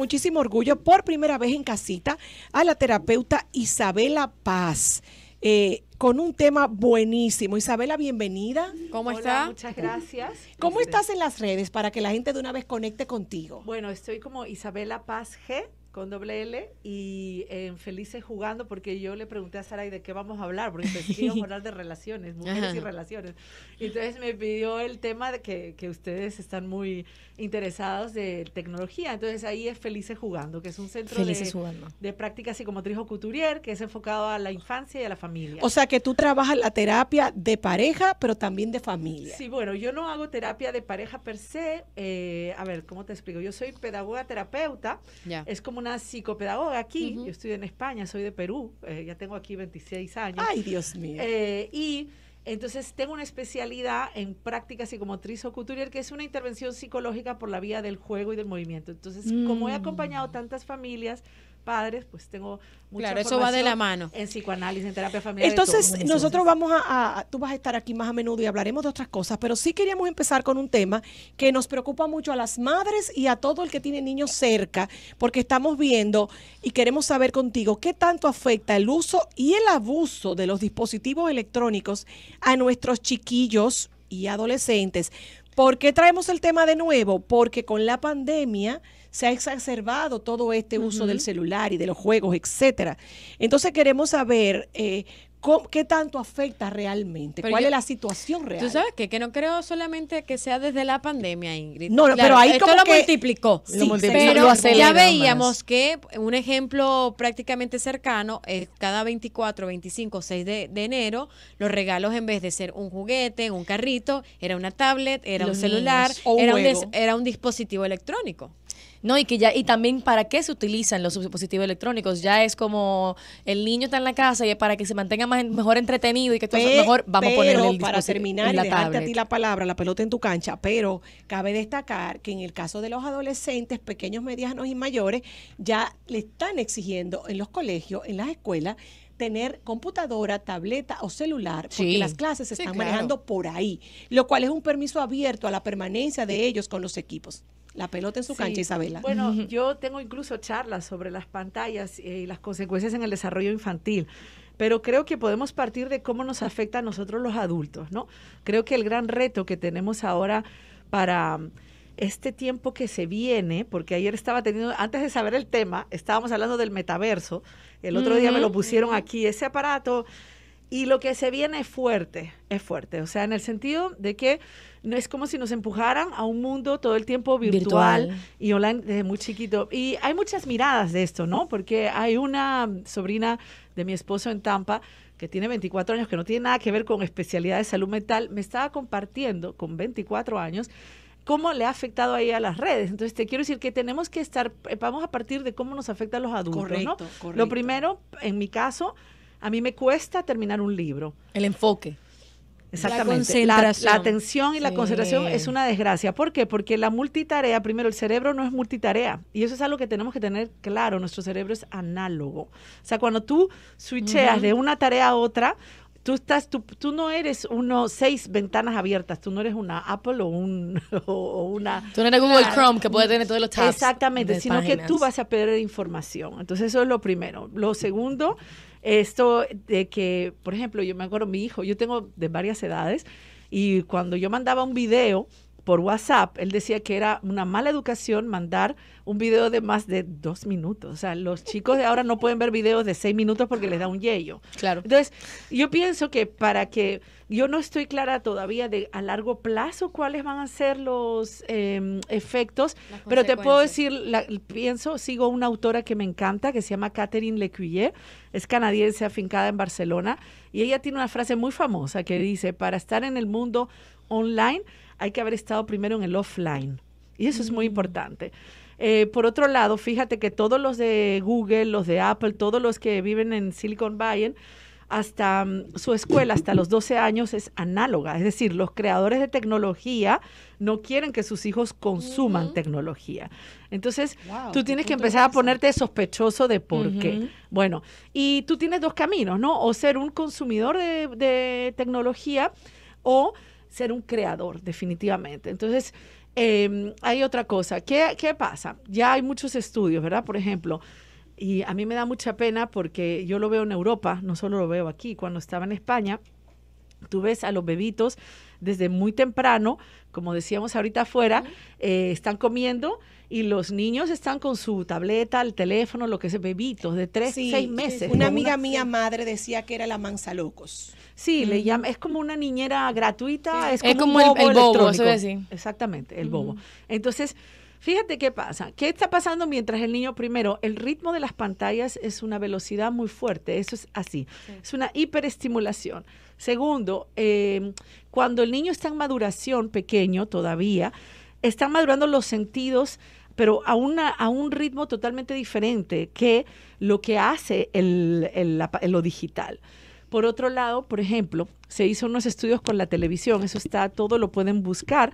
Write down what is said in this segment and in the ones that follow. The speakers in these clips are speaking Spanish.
muchísimo orgullo por primera vez en casita a la terapeuta Isabela Paz. Eh, con un tema buenísimo. Isabela, bienvenida. ¿Cómo está? Muchas gracias. ¿Cómo estás en las redes para que la gente de una vez conecte contigo? Bueno, estoy como Isabela Paz G con doble L y en em, Felices Jugando, porque yo le pregunté a Sara, de qué vamos a hablar? Porque pensé que hablar de relaciones, mujeres y relaciones. Entonces me pidió el tema de que, ustedes están muy interesados de tecnología. Entonces ahí es Felices Jugando, que es un centro de, de, práctica psicomotriz o couturier que es enfocado a la infancia y a la familia. O sea que tú trabajas la terapia de pareja, pero también de familia. Sí, bueno, yo no hago terapia de pareja per se. Eh, a ver, ¿cómo te explico? Yo soy pedagoga terapeuta. Ya. Es como una psicopedagoga aquí, yo estoy en España, soy de Perú, eh, ya tengo aquí 26 años. Ay, Dios mío. Eh, y entonces tengo una especialidad en práctica psicomotriz o couturier, que es una intervención psicológica por la vía del juego y del movimiento. Entonces, como he mm. acompañado tantas familias, padres, pues tengo mucha Claro, eso va de la mano. En psicoanálisis, en terapia familiar. Entonces, nosotros vamos a, a, tú vas a estar aquí más a menudo y hablaremos de otras cosas, pero sí queríamos empezar con un tema que nos preocupa mucho a las madres y a todo el que tiene niños cerca, porque estamos viendo y queremos saber contigo qué tanto afecta el uso y el abuso de los dispositivos electrónicos a nuestros chiquillos y adolescentes. ¿Por qué traemos el tema de nuevo? Porque con la pandemia se ha exacerbado todo este uso del celular y de los juegos, etcétera. Entonces queremos saber eh, ¿Qué tanto afecta realmente? ¿Cuál es la situación real? Tú sabes que no creo solamente que sea desde la pandemia, Ingrid. No, pero ahí como que multiplicó, lo multiplicó. pero ya veíamos que un ejemplo prácticamente cercano es cada 24, 25, 6 de, enero, los regalos en vez de ser un juguete, un carrito, era una tablet, era un celular, era, un era un dispositivo electrónico. No, y que ya, y también para qué se utilizan los dispositivos electrónicos. Ya es como el niño está en la casa y es para que se mantenga más, mejor entretenido y que todo mejor vamos a ponerle el para terminar y a ti la palabra, la pelota en tu cancha, pero cabe destacar que en el caso de los adolescentes, pequeños, medianos y mayores, ya le están exigiendo en los colegios, en las escuelas, tener computadora, tableta o celular, porque las clases se están manejando por ahí, lo cual es un permiso abierto a la permanencia de ellos con los equipos la pelota en su cancha, Isabela. Bueno, yo tengo incluso charlas sobre las pantallas y las consecuencias en el desarrollo infantil, pero creo que podemos partir de cómo nos afecta a nosotros los adultos, ¿no? Creo que el gran reto que tenemos ahora para um, este tiempo que se viene, porque ayer estaba teniendo, antes de saber el tema, estábamos hablando del metaverso, el otro día me lo pusieron aquí, ese aparato y lo que se viene es fuerte, es fuerte. O sea, en el sentido de que no es como si nos empujaran a un mundo todo el tiempo virtual, y online desde muy chiquito. Y hay muchas miradas de esto, ¿no? Porque hay una sobrina de mi esposo en Tampa que tiene 24 años, que no tiene nada que ver con especialidad de salud mental, me estaba compartiendo con 24 años cómo le ha afectado ahí a las redes. Entonces, te quiero decir que tenemos que estar, eh, vamos a partir de cómo nos afecta a los adultos, correcto, ¿no? Correcto. Lo primero, en mi caso, a mí me cuesta terminar un libro. El enfoque. Exactamente. La, la atención y la concentración es una desgracia. ¿Por qué? Porque la multitarea, primero, el cerebro no es multitarea. Y eso es algo que tenemos que tener claro. Nuestro cerebro es análogo. O sea, cuando tú switcheas de una tarea a otra, tú estás tú, no eres uno seis ventanas abiertas tú no eres una Apple o un una tú no eres Google Chrome que puede tener todos los tabs exactamente sino que tú vas a perder información entonces eso es lo primero lo segundo esto de que, por ejemplo, yo me acuerdo, mi hijo, yo tengo de varias edades, y cuando yo mandaba un video, por WhatsApp, él decía que era una mala educación mandar un video de más de dos minutos. O sea, los chicos de ahora no pueden ver videos de seis minutos porque les da un yello. Claro. Entonces, yo pienso que para que yo no estoy clara todavía de a largo plazo cuáles van a ser los em, efectos, pero te puedo decir, pienso, sigo una autora que me encanta, que se llama Catherine Lecuyer, es canadiense afincada en Barcelona, y ella tiene una frase muy famosa que dice, para estar en el mundo online, hay que haber estado primero en el offline. Y eso es muy mm. importante. Eh, por otro lado, fíjate que todos los de Google, los de Apple, todos los que viven en Silicon Valley, hasta mm, su escuela, hasta los 12 años, es análoga. Es decir, los creadores de tecnología no quieren que sus hijos consuman tecnología. Entonces, tú tienes que empezar a ponerte sospechoso de por qué. Bueno, y tú tienes dos caminos, ¿no? O ser un consumidor de tecnología o ser un creador, definitivamente. Entonces, em, hay otra cosa. ¿Qué, ¿Qué pasa? Ya hay muchos estudios, ¿verdad? Por ejemplo, y a mí me da mucha pena porque yo lo veo en Europa, no solo lo veo aquí, cuando estaba en España, tú ves a los bebitos desde muy temprano, como decíamos ahorita afuera, eh, están comiendo y los niños están con su tableta, el teléfono, lo que es bebitos de tres, seis meses. Una amiga mía madre decía que era la mansa locos. Sí, le llama, es como una niñera gratuita, es, como el, bobo, Exactamente, el bobo. Entonces, fíjate qué pasa. ¿Qué está pasando mientras el niño primero? El ritmo de las pantallas es una velocidad muy fuerte, eso es así. Es una hiperestimulación. Segundo, em, cuando el niño está en maduración, pequeño todavía, están madurando los sentidos pero a, a un ritmo totalmente diferente que lo que hace el, lo digital. Por otro lado, por ejemplo, se hizo unos estudios con la televisión, eso está, todo lo pueden buscar.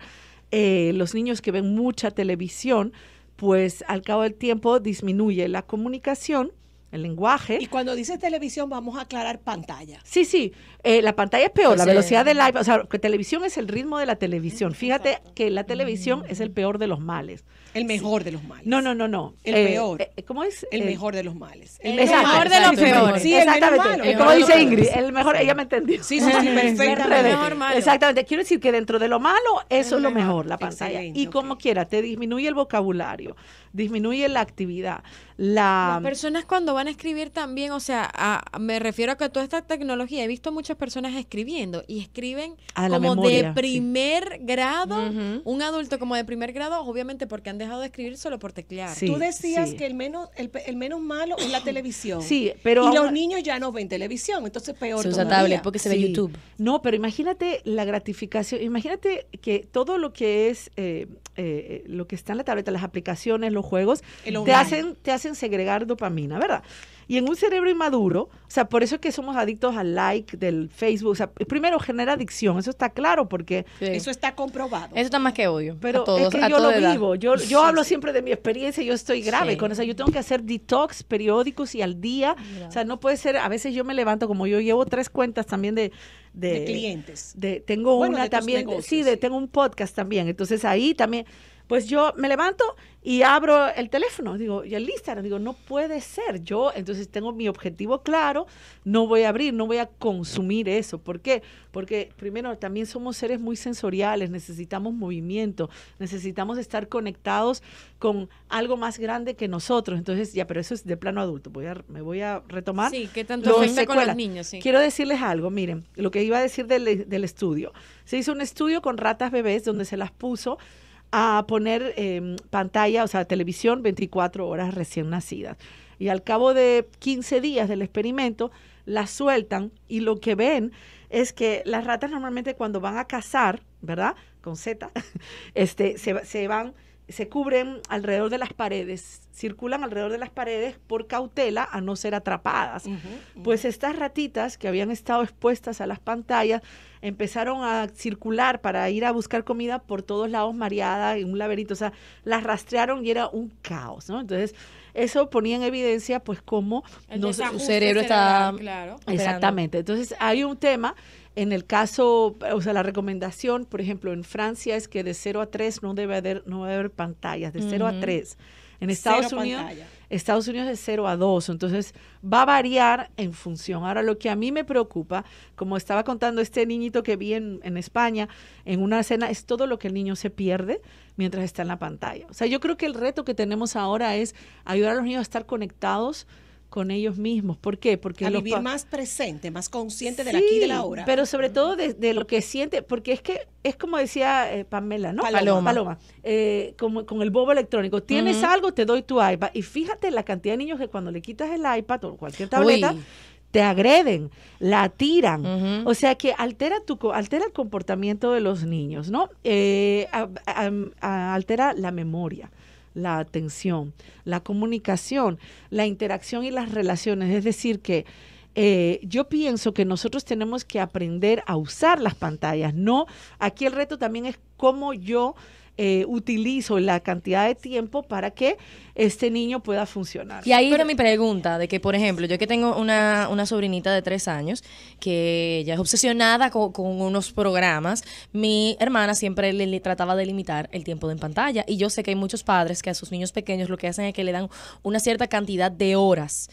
Eh, los niños que ven mucha televisión, pues al cabo del tiempo disminuye la comunicación el lenguaje. Y cuando dices televisión, vamos a aclarar pantalla. Sí, sí, eh, la pantalla es peor, pues la velocidad del live, o sea, que televisión es el ritmo de la televisión. Fíjate que la televisión es el mm. peor de los males. El mejor de los males. No, no, no, no. El eh, peor. Eh, ¿Cómo es? El mejor de los males. El mejor de los peores. Exactamente. Como dice Ingrid, el mejor, ella me entendió. Sí, Mejor Exactamente. Quiero decir que dentro de lo malo, eso es, lo mejor, la pantalla. y como quiera, te disminuye el vocabulario, disminuye la actividad las personas cuando van a escribir también, o sea, me refiero a que toda esta tecnología, he visto muchas personas escribiendo y escriben como de primer grado, un adulto como de primer grado, obviamente porque han dejado de escribir solo por teclear. Tú decías que el menos, el, menos malo es la televisión. Sí, pero... Y los niños ya no ven televisión, entonces peor. Se usa tablet porque se ve YouTube. No, pero imagínate la gratificación, imagínate que todo lo que es, eh, eh, lo que está en la tableta, las aplicaciones, los juegos, te hacen, te hacen en segregar dopamina, ¿verdad? Y en un cerebro inmaduro, o sea, por eso es que somos adictos al like del Facebook. O sea, primero genera adicción, eso está claro, porque eso está comprobado. Eso está más que odio. Pero es que yo lo vivo. Yo, hablo siempre de mi experiencia, yo estoy grave con eso. Yo tengo que hacer detox periódicos y al día. O sea, no puede ser. A veces yo me levanto, como yo llevo tres cuentas también de. De, clientes. De, tengo una también. sí, de, tengo un podcast también. Entonces ahí también. Pues yo me levanto y abro el teléfono, digo, y el digo, no puede ser. Yo entonces tengo mi objetivo claro, no voy a abrir, no voy a consumir eso. ¿Por qué? Porque primero también somos seres muy sensoriales, necesitamos movimiento, necesitamos estar conectados con algo más grande que nosotros. Entonces, ya, pero eso es de plano adulto. Voy a, me voy a retomar. Sí, ¿qué tanto con los niños? Sí. Quiero decirles algo, miren, lo que iba a decir del estudio. Se hizo un estudio con ratas bebés donde se las puso a poner em, pantalla, o sea, televisión 24 horas recién nacidas. Y al cabo de 15 días del experimento, las sueltan y lo que ven es que las ratas normalmente cuando van a cazar, ¿verdad? Con Z, este, se, se van se cubren alrededor de las paredes, circulan alrededor de las paredes por cautela a no ser atrapadas. Pues estas ratitas que habían estado expuestas a las pantallas empezaron a circular para ir a buscar comida por todos lados mareada en un laberinto, o sea, las rastrearon y era un caos, ¿no? Entonces, eso ponía en evidencia pues cómo su cerebro está exactamente. Entonces, hay un tema en el caso, o sea, la recomendación, por ejemplo, en Francia es que de 0 a 3 no debe haber, no haber pantallas, de 0 a 3. En Estados Unidos, Estados Unidos es 0 a 2, entonces va a variar en función. Ahora, lo que a mí me preocupa, como estaba contando este niñito que vi en, en, España, en una escena es todo lo que el niño se pierde mientras está en la pantalla. O sea, yo creo que el reto que tenemos ahora es ayudar a los niños a estar conectados con ellos mismos. ¿Por qué? Porque a vivir más presente, más consciente de aquí y de la ahora. Pero sobre todo de, lo que siente, porque es que es como decía eh, Pamela, ¿no? Paloma. Paloma, eh, como, con el bobo electrónico. Tienes algo, te doy tu iPad. Y fíjate la cantidad de niños que cuando le quitas el iPad o cualquier tableta. te agreden, la tiran, o sea que altera tu altera el comportamiento de los niños, ¿no? Eh, altera la memoria la atención, la comunicación, la interacción y las relaciones. Es decir, que eh, yo pienso que nosotros tenemos que aprender a usar las pantallas, ¿no? Aquí el reto también es cómo yo eh, utilizo la cantidad de tiempo para que este niño pueda funcionar. Y ahí era mi pregunta, de que, por ejemplo, yo que tengo una, una sobrinita de tres años, que ya es obsesionada con, unos programas, mi hermana siempre le, le, trataba de limitar el tiempo en pantalla. Y yo sé que hay muchos padres que a sus niños pequeños lo que hacen es que le dan una cierta cantidad de horas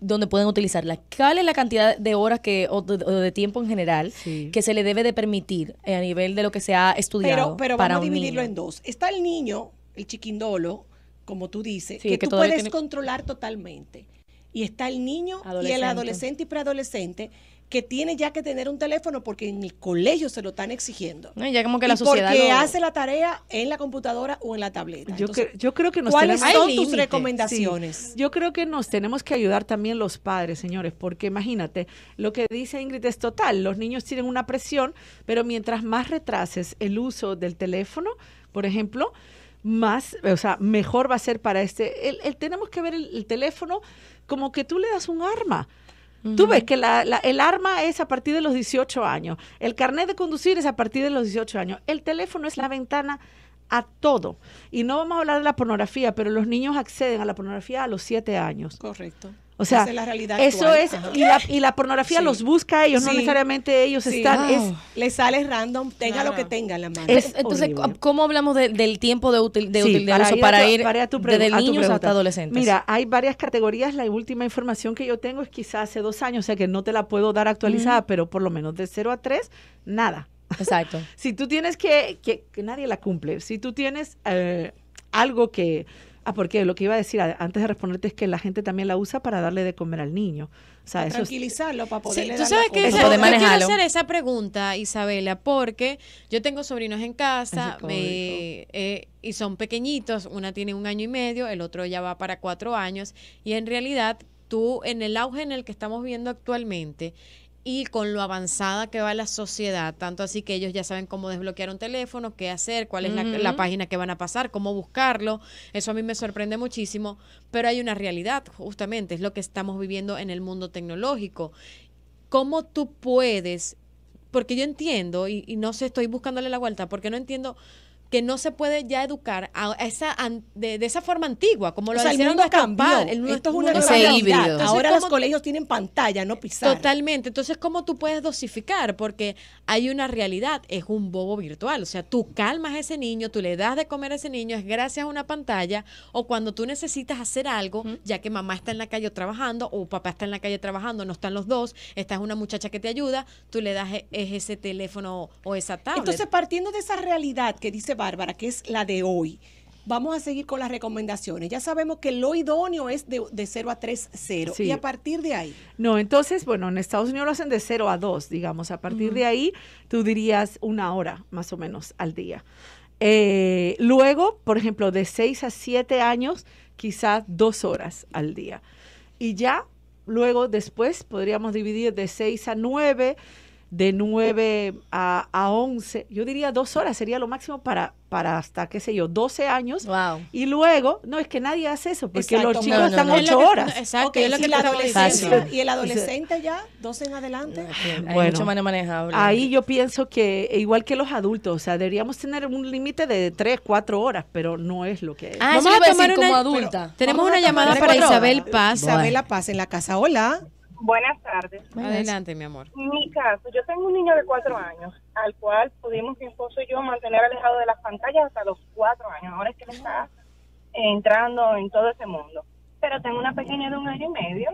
donde pueden utilizarla. ¿Cuál es la cantidad de horas que o de, tiempo en general que se le debe de permitir eh, a nivel de lo que se ha estudiado? Pero, para vamos a dividirlo en dos. Está el niño, el chiquindolo, como tú dices, que, tú puedes controlar totalmente. Y está el niño y el adolescente y preadolescente que tiene ya que tener un teléfono porque en el colegio se lo están exigiendo. ya como que la sociedad Porque hace la tarea en la computadora o en la tableta. Yo, creo que nos ¿Cuáles son tus recomendaciones? Yo creo que nos tenemos que ayudar también los padres, señores, porque imagínate, lo que dice Ingrid es total. Los niños tienen una presión, pero mientras más retrases el uso del teléfono, por ejemplo, más, o sea, mejor va a ser para este. El, tenemos que ver el teléfono como que tú le das un arma. Tú ves que el arma es a partir de los 18 años, el carnet de conducir es a partir de los 18 años, el teléfono es la ventana a todo. Y no vamos a hablar de la pornografía, pero los niños acceden a la pornografía a los 7 años. Correcto. O sea, eso es, y la, pornografía los busca ellos, no necesariamente ellos están. Les Es, sale random, tenga lo que tenga la mano. entonces, ¿cómo hablamos del tiempo de útil de, para, ir para desde niños hasta adolescentes? Mira, hay varias categorías. La última información que yo tengo es quizás hace dos años, o sea que no te la puedo dar actualizada, pero por lo menos de 0 a 3, nada. Exacto. si tú tienes que, que, nadie la cumple, si tú tienes eh, algo que Ah, porque lo que iba a decir antes de responderte es que la gente también la usa para darle de comer al niño. O tranquilizarlo para poderle sí, tú sabes que yo quiero hacer esa pregunta, Isabela, porque yo tengo sobrinos en casa eh, y son pequeñitos. Una tiene un año y medio, el otro ya va para cuatro años. Y en realidad, tú, en el auge en el que estamos viendo actualmente, y con lo avanzada que va la sociedad, tanto así que ellos ya saben cómo desbloquear un teléfono, qué hacer, cuál es la, página que van a pasar, cómo buscarlo, eso a mí me sorprende muchísimo, pero hay una realidad, justamente, es lo que estamos viviendo en el mundo tecnológico. ¿Cómo tú puedes, porque yo entiendo, y, y no sé, estoy buscándole la vuelta, porque no entiendo que no se puede ya educar a esa de, esa forma antigua, como lo hacían los campal, Esto es una Ahora los colegios tienen pantalla, no pizarra. Totalmente. Entonces, ¿cómo tú puedes dosificar? Porque hay una realidad, es un bobo virtual. O sea, tú calmas a ese niño, tú le das de comer a ese niño, es gracias a una pantalla, o cuando tú necesitas hacer algo, ya que mamá está en la calle trabajando, o papá está en la calle trabajando, no están los dos, esta es una muchacha que te ayuda, tú le das e, ese teléfono o esa tablet. Entonces, partiendo de esa realidad que dice Bárbara, que es la de hoy, vamos a seguir con las recomendaciones. Ya sabemos que lo idóneo es de, 0 a 3, 0. Y a partir de ahí. No, entonces, bueno, en Estados Unidos lo hacen de 0 a 2, digamos. A partir de ahí, tú dirías una hora más o menos al día. Eh, luego, por ejemplo, de 6 a 7 años, quizás dos horas al día. Y ya, luego, después, podríamos dividir de 6 a 9 de 9 a, a 11, yo diría dos horas sería lo máximo para, para hasta, qué sé yo, 12 años. Y luego, no, es que nadie hace eso, porque los chicos están no, 8 horas. exacto, okay, es lo que y, la adolescencia, y el adolescente ya, 12 en adelante. Bueno, mucho manejable. Ahí yo pienso que, e igual que los adultos, o sea, deberíamos tener un límite de 3, 4 horas, pero no es lo que es. Ah, vamos a, tomar una, como adulta. Tenemos una llamada para Isabel Paz. Isabela Paz en la casa. Hola. Buenas tardes. Adelante, mi amor. Mi caso, yo tengo un niño de cuatro años, al cual pudimos mi esposo y yo mantener alejado de las pantallas hasta los cuatro años. Ahora es que le está entrando en todo ese mundo. Pero tengo una pequeña de un año y medio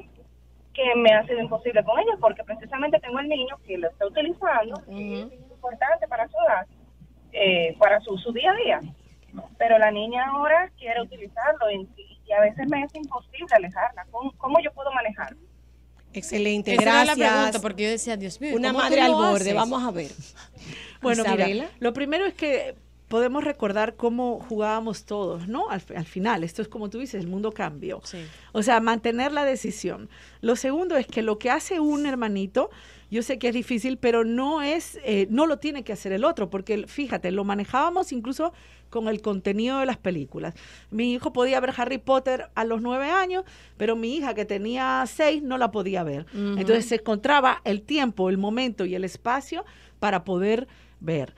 que me ha sido imposible con ella porque precisamente tengo el niño que lo está utilizando y es importante para su edad, eh, para su, día a día. Pero la niña ahora quiere utilizarlo y, y a veces me es imposible alejarla. cómo yo puedo manejarlo? Excelente, Esa gracias. Era la pregunta porque yo decía, Dios mío, una ¿cómo madre tú lo al borde, vamos a ver. Bueno, mira, lo primero es que podemos recordar cómo jugábamos todos, ¿no? Al, final, esto es como tú dices, el mundo cambió. O sea, mantener la decisión. Lo segundo es que lo que hace un hermanito, yo sé que es difícil, pero no es, eh, no lo tiene que hacer el otro, porque fíjate, lo manejábamos incluso con el contenido de las películas. Mi hijo podía ver Harry Potter a los nueve años, pero mi hija que tenía seis no la podía ver. Entonces se encontraba el tiempo, el momento y el espacio para poder ver.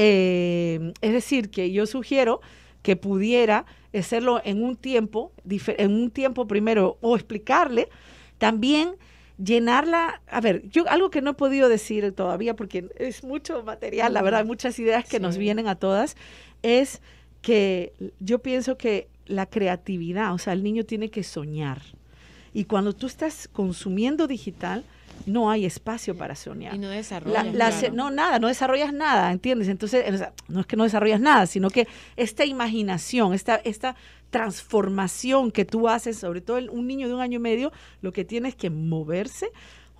Eh, es decir, que yo sugiero que pudiera hacerlo en un tiempo, en un tiempo primero, o explicarle, también llenarla, a ver, yo algo que no he podido decir todavía, porque es mucho material, la verdad, muchas ideas que nos vienen a todas, es que yo pienso que la creatividad, o sea, el niño tiene que soñar. Y cuando tú estás consumiendo digital, no hay espacio para soñar. Y no desarrollas No, nada, no desarrollas nada, ¿entiendes? Entonces, no es que no desarrollas nada, sino que esta imaginación, esta, esta transformación que tú haces, sobre todo un niño de un año y medio, lo que tienes que moverse,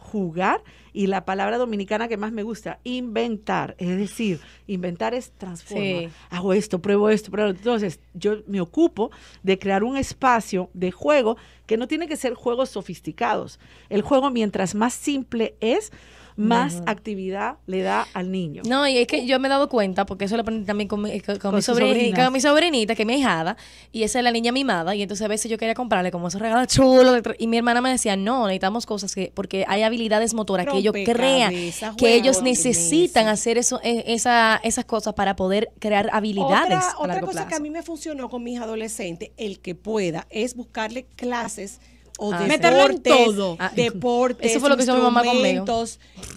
jugar y la palabra dominicana que más me gusta, inventar. Es decir, inventar es transformar. Hago esto, pruebo esto, pruebo. Entonces, yo me ocupo de crear un espacio de juego que no tiene que ser juegos sofisticados. El juego, mientras más simple es, más actividad le da al niño. No, y es que yo me he dado cuenta, porque eso lo aprendí también con mi, eh, eh, sobrinita, con mi sobrinita, que es mi hijada, y esa es la niña mimada, y entonces a veces yo quería comprarle como esos regalos chulos, y mi hermana me decía, no, necesitamos cosas que, porque hay habilidades motoras que ellos crean, que ellos necesitan hacer eso, e, esas cosas para poder crear habilidades. Otra, otra cosa que a mí me funcionó con mis adolescentes, el que pueda, es buscarle clases o deportes, ah, en todo. Ah, ah, deportes, eso fue lo que mamá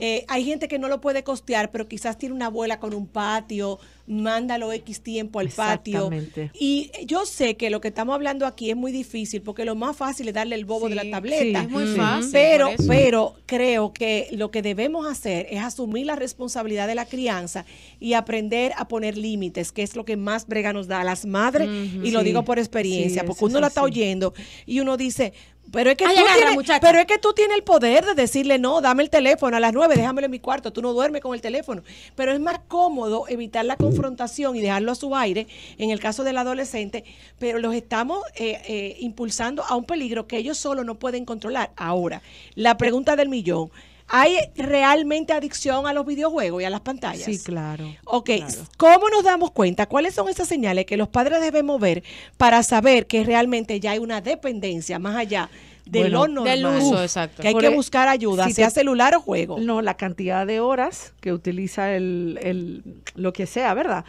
eh, hay gente que no lo puede costear, pero quizás tiene una abuela con un patio, mándalo X tiempo al patio. Y eh, yo sé que lo que estamos hablando aquí es muy difícil, porque lo más fácil es darle el bobo de la tableta. es muy fácil. Pero, pero creo que lo que debemos hacer es asumir la responsabilidad de la crianza y aprender a poner límites, que es lo que más brega nos da a las madres, y lo digo por experiencia, porque uno la está oyendo y uno dice, pero es, que tú tienes, pero es que tú el poder de decirle, no, dame el teléfono a las nueve déjamelo en mi cuarto, tú no duermes con el teléfono. Pero es más cómodo evitar la confrontación y dejarlo a su aire, en el caso del adolescente, pero los estamos eh, eh, impulsando a un peligro que ellos solo no pueden controlar. Ahora, la pregunta del millón. ¿Hay realmente adicción a los videojuegos y a las pantallas? Sí, claro. Ok, ¿cómo nos damos cuenta? ¿Cuáles son esas señales que los padres deben ver para saber que realmente ya hay una dependencia más allá de Del uso, exacto. Que hay que e- buscar ayuda, si sea celular o juego. No, la cantidad de horas que utiliza el, el, lo que sea, ¿verdad?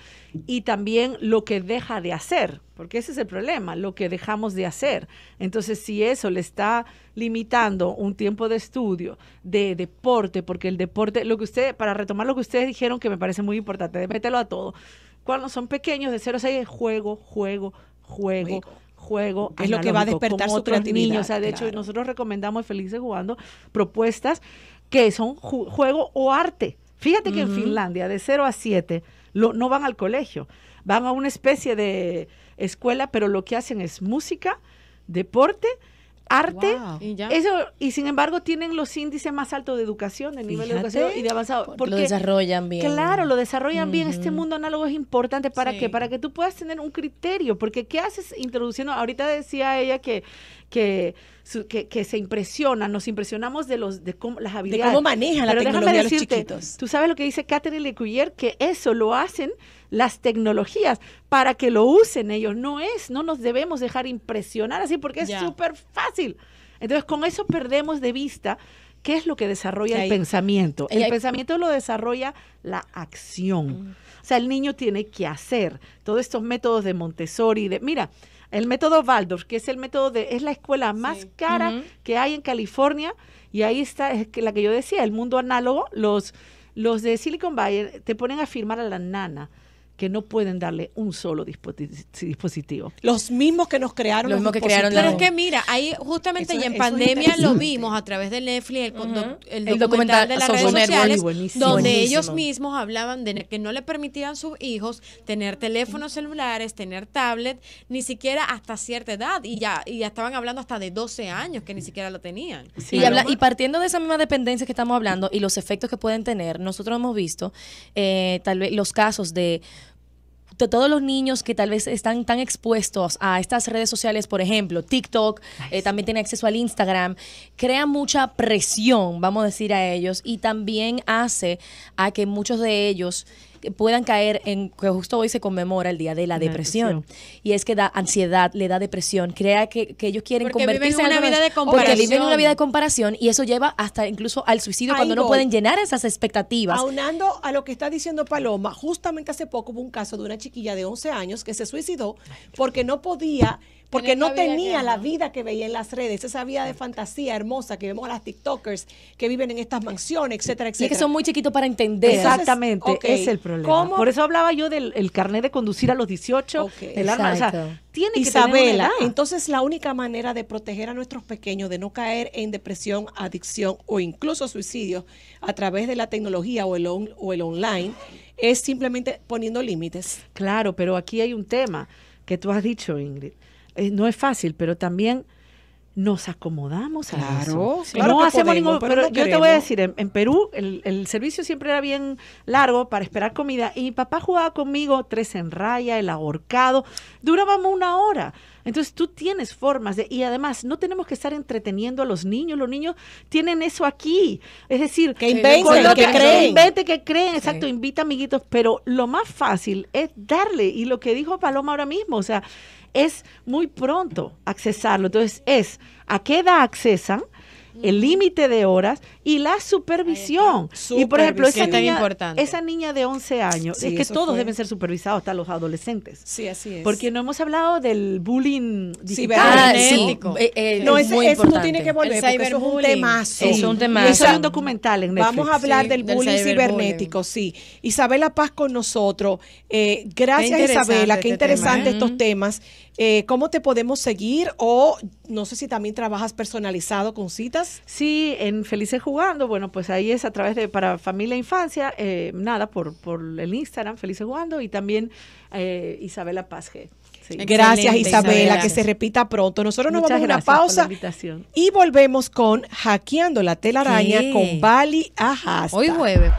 Y también lo que deja de hacer, porque ese es el problema, lo que dejamos de hacer. Entonces, si eso le está limitando un tiempo de estudio, de deporte, porque el deporte, lo que usted, para retomar lo que ustedes dijeron, que me parece muy importante, mételo a todo. Cuando son pequeños, de 0 a 6, juego, juego, juego, juego. Es lo que va a despertar su creatividad. Niños. O sea, de hecho, nosotros recomendamos Felices Jugando propuestas que son juego o arte. Fíjate que en Finlandia, de 0 a 7, lo, no van al colegio, van a una especie de escuela, pero lo que hacen es música, deporte arte. ¿Y Eso, y sin embargo, tienen los índices más altos de educación, de nivel de educación y de avanzado. Porque, lo desarrollan bien. Claro, lo desarrollan bien. Este mundo análogo es importante para qué? para que tú puedas tener un criterio. Porque, ¿qué haces introduciendo? Ahorita decía ella que, que que, se impresionan, nos impresionamos de los de cómo, las habilidades. De cómo manejan la Pero los chiquitos. Tú sabes lo que dice Catherine Lecuyer, que eso lo hacen las tecnologías para que lo usen ellos. No es, no nos debemos dejar impresionar así porque es súper fácil. Entonces, con eso perdemos de vista qué es lo que desarrolla el pensamiento. El pensamiento lo desarrolla la acción. Mm. O sea, el niño tiene que hacer todos estos métodos de Montessori. De, mira, el método Waldorf, que es el método de, es la escuela más cara que hay en California, y ahí está es la que yo decía, el mundo análogo, los, los de Silicon Valley te ponen a firmar a la nana que no pueden darle un solo dispositivo. Los mismos que nos crearon los, mismos que crearon. Pero es que mira, ahí justamente y en pandemia lo vimos a través de Netflix, el, el, documental, de las redes sociales, donde ellos mismos hablaban de que no le permitían a sus hijos tener teléfonos celulares, tener tablet, ni siquiera hasta cierta edad. Y ya, y estaban hablando hasta de 12 años que ni siquiera lo tenían. Y, y partiendo de esa misma dependencia que estamos hablando y los efectos que pueden tener, nosotros hemos visto eh, tal vez los casos de todos los niños que tal vez están tan expuestos a estas redes sociales, por ejemplo, TikTok, eh, también tienen acceso al Instagram, crea mucha presión, vamos a decir, a ellos y también hace a que muchos de ellos puedan caer en, que justo hoy se conmemora el Día de la, depresión. Y es que da ansiedad, le da depresión, crea que, ellos quieren porque viven una vida de comparación. Porque viven una vida de comparación y eso lleva hasta incluso al suicidio cuando no pueden llenar esas expectativas. Aunando a lo que está diciendo Paloma, justamente hace poco hubo un caso de una chiquilla de 11 años que se suicidó porque no podía porque no tenía la vida que veía en las redes, esa vida de fantasía hermosa que vemos a las TikTokers que viven en estas mansiones, etcétera, etcétera. Y que son muy chiquitos para entender. Exactamente, es el problema. Por eso hablaba yo del carnet de conducir a los 18, el tiene Isabela, entonces la única manera de proteger a nuestros pequeños de no caer en depresión, adicción o incluso suicidio a través de la tecnología o el online es simplemente poniendo límites. Claro, pero aquí hay un tema que tú has dicho, Ingrid. Eh, no es fácil, pero también nos acomodamos a no hacemos pero, yo te voy a decir, en, Perú el, servicio siempre era bien largo para esperar comida y mi papá jugaba conmigo tres en raya, el ahorcado, durábamos una hora. Entonces tú tienes formas de, y además no tenemos que estar entreteniendo a los niños, los niños tienen eso aquí. Es decir, que inventen, que, que, creen. Invente, que creen, exacto, invita amiguitos, pero lo más fácil es darle, y lo que dijo Paloma ahora mismo, o sea, es muy pronto accesarlo. Entonces es a qué edad accesan, el límite de horas y la supervisión. Y por ejemplo, esa niña, de 11 años, es que todos deben ser supervisados, hasta los adolescentes. Sí, así es. Porque no hemos hablado del bullying cibernético ah, ah, eh, eh, no, es, eso no tiene que volver, eso es un tema, Es un Eso es un documental en Netflix. Vamos a hablar del bullying cibernético, sí. Isabela Paz con nosotros. Eh, gracias, Isabela, qué este interesante estos temas. Eh, ¿cómo te podemos seguir? O no sé si también trabajas personalizado con citas. Sí, en Felices Jugando, bueno, pues ahí es a través de, para familia e infancia, eh, nada, por, por el Instagram, Felices Jugando, y también eh, Isabela Pazge. Gracias Isabela, que se repita pronto. Nosotros nos vamos a una pausa y volvemos con Hackeando la telaraña con Bali Ajasta. Hoy jueves.